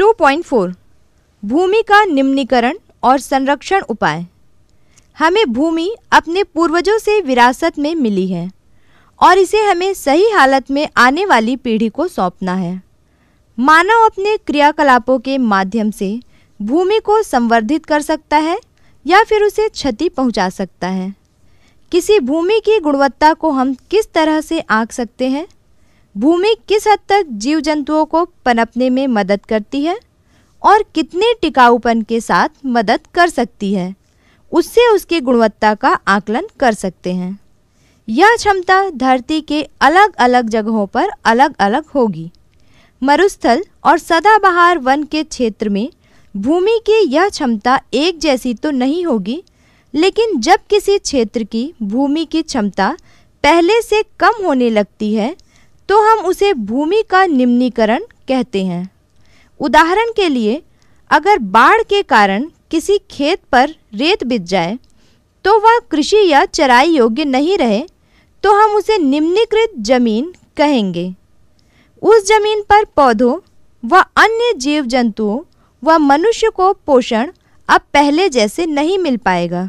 2.4 भूमि का निम्नीकरण और संरक्षण उपाय हमें भूमि अपने पूर्वजों से विरासत में मिली है और इसे हमें सही हालत में आने वाली पीढ़ी को सौंपना है मानव अपने क्रियाकलापों के माध्यम से भूमि को संवर्धित कर सकता है या फिर उसे क्षति पहुंचा सकता है किसी भूमि की गुणवत्ता को हम किस तरह से आंक सकते हैं भूमि किस हद तक जीव जंतुओं को पनपने में मदद करती है और कितने टिकाऊपन के साथ मदद कर सकती है उससे उसकी गुणवत्ता का आकलन कर सकते हैं यह क्षमता धरती के अलग अलग जगहों पर अलग अलग होगी मरुस्थल और सदाबहार वन के क्षेत्र में भूमि की यह क्षमता एक जैसी तो नहीं होगी लेकिन जब किसी क्षेत्र की भूमि की क्षमता पहले से कम होने लगती है तो हम उसे भूमि का निम्नीकरण कहते हैं उदाहरण के लिए अगर बाढ़ के कारण किसी खेत पर रेत बिछ जाए तो वह कृषि या चराई योग्य नहीं रहे तो हम उसे निम्नीकृत जमीन कहेंगे उस जमीन पर पौधों व अन्य जीव जंतुओं व मनुष्य को पोषण अब पहले जैसे नहीं मिल पाएगा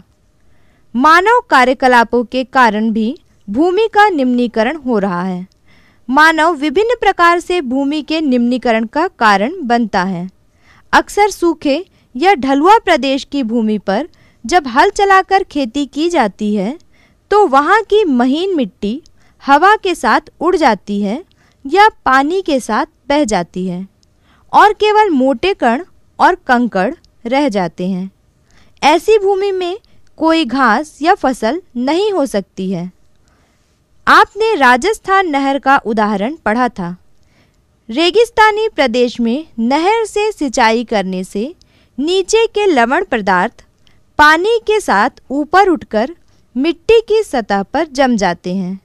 मानव कार्यकलापों के कारण भी भूमि का निम्नीकरण हो रहा है मानव विभिन्न प्रकार से भूमि के निम्नीकरण का कारण बनता है अक्सर सूखे या ढलुआ प्रदेश की भूमि पर जब हल चलाकर खेती की जाती है तो वहाँ की महीन मिट्टी हवा के साथ उड़ जाती है या पानी के साथ बह जाती है और केवल मोटे कण और कंकड़ रह जाते हैं ऐसी भूमि में कोई घास या फसल नहीं हो सकती है आपने राजस्थान नहर का उदाहरण पढ़ा था रेगिस्तानी प्रदेश में नहर से सिंचाई करने से नीचे के लवण पदार्थ पानी के साथ ऊपर उठकर मिट्टी की सतह पर जम जाते हैं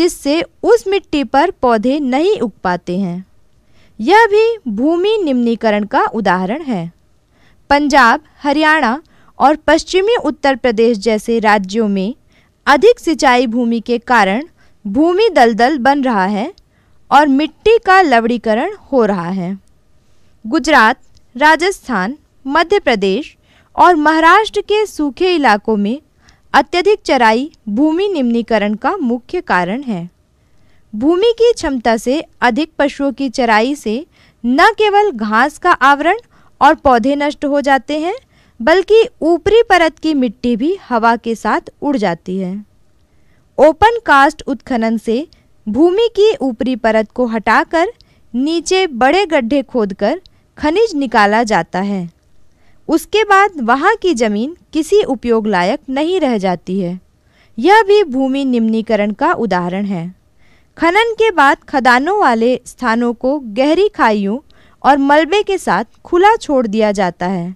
जिससे उस मिट्टी पर पौधे नहीं उग पाते हैं यह भी भूमि निम्नीकरण का उदाहरण है पंजाब हरियाणा और पश्चिमी उत्तर प्रदेश जैसे राज्यों में अधिक सिंचाई भूमि के कारण भूमि दलदल बन रहा है और मिट्टी का लवणीकरण हो रहा है गुजरात राजस्थान मध्य प्रदेश और महाराष्ट्र के सूखे इलाकों में अत्यधिक चराई भूमि निम्नीकरण का मुख्य कारण है भूमि की क्षमता से अधिक पशुओं की चराई से न केवल घास का आवरण और पौधे नष्ट हो जाते हैं बल्कि ऊपरी परत की मिट्टी भी हवा के साथ उड़ जाती है ओपन कास्ट उत्खनन से भूमि की ऊपरी परत को हटाकर नीचे बड़े गड्ढे खोदकर खनिज निकाला जाता है उसके बाद वहाँ की ज़मीन किसी उपयोग लायक नहीं रह जाती है यह भी भूमि निम्नीकरण का उदाहरण है खनन के बाद खदानों वाले स्थानों को गहरी खाइयों और मलबे के साथ खुला छोड़ दिया जाता है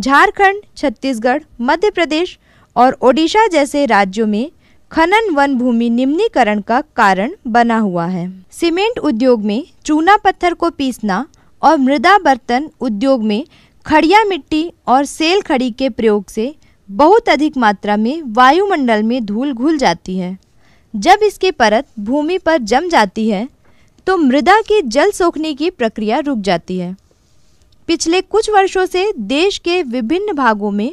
झारखंड छत्तीसगढ़ मध्य प्रदेश और ओडिशा जैसे राज्यों में खनन वन भूमि निम्नीकरण का कारण बना हुआ है सीमेंट उद्योग में चूना पत्थर को पीसना और मृदा बर्तन उद्योग में खड़िया मिट्टी और सेल खड़ी के प्रयोग से बहुत अधिक मात्रा में वायुमंडल में धूल घुल जाती है जब इसकी परत भूमि पर जम जाती है तो मृदा की जल सोखने की प्रक्रिया रुक जाती है पिछले कुछ वर्षों से देश के विभिन्न भागों में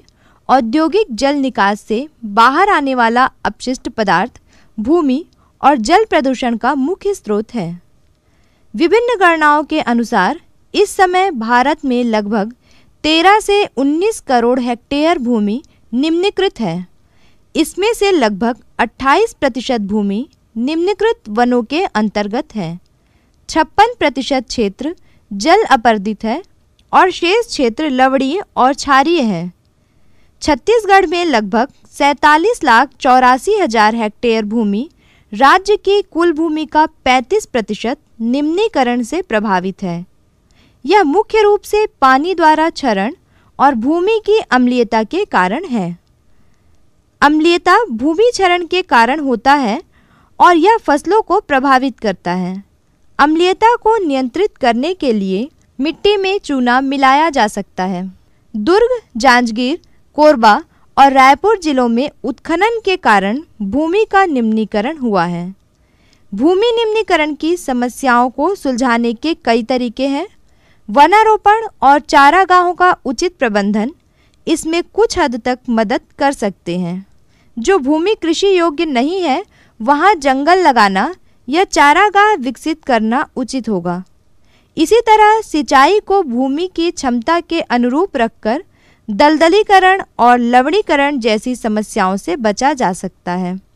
औद्योगिक जल निकास से बाहर आने वाला अपशिष्ट पदार्थ भूमि और जल प्रदूषण का मुख्य स्रोत है विभिन्न गणनाओं के अनुसार इस समय भारत में लगभग 13 से 19 करोड़ हेक्टेयर भूमि निम्नीकृत है इसमें से लगभग 28 प्रतिशत भूमि निम्नकृत वनों के अंतर्गत है छप्पन प्रतिशत क्षेत्र जल अपर्दित है और शेष क्षेत्र लवणीय और क्षारीय है छत्तीसगढ़ में लगभग सैंतालीस लाख चौरासी हजार हेक्टेयर भूमि राज्य की कुल भूमि का 35 प्रतिशत निम्नीकरण से प्रभावित है यह मुख्य रूप से पानी द्वारा क्षरण और भूमि की अम्लीयता के कारण है अम्लीयता भूमि क्षरण के कारण होता है और यह फसलों को प्रभावित करता है अम्लीयता को नियंत्रित करने के लिए मिट्टी में चूना मिलाया जा सकता है दुर्ग जांजगीर कोरबा और रायपुर जिलों में उत्खनन के कारण भूमि का निम्नीकरण हुआ है भूमि निम्नीकरण की समस्याओं को सुलझाने के कई तरीके हैं वनारोपण और चारागाहों का उचित प्रबंधन इसमें कुछ हद तक मदद कर सकते हैं जो भूमि कृषि योग्य नहीं है वहाँ जंगल लगाना या चारागाह विकसित करना उचित होगा इसी तरह सिंचाई को भूमि की क्षमता के अनुरूप रखकर दलदलीकरण और लवणीकरण जैसी समस्याओं से बचा जा सकता है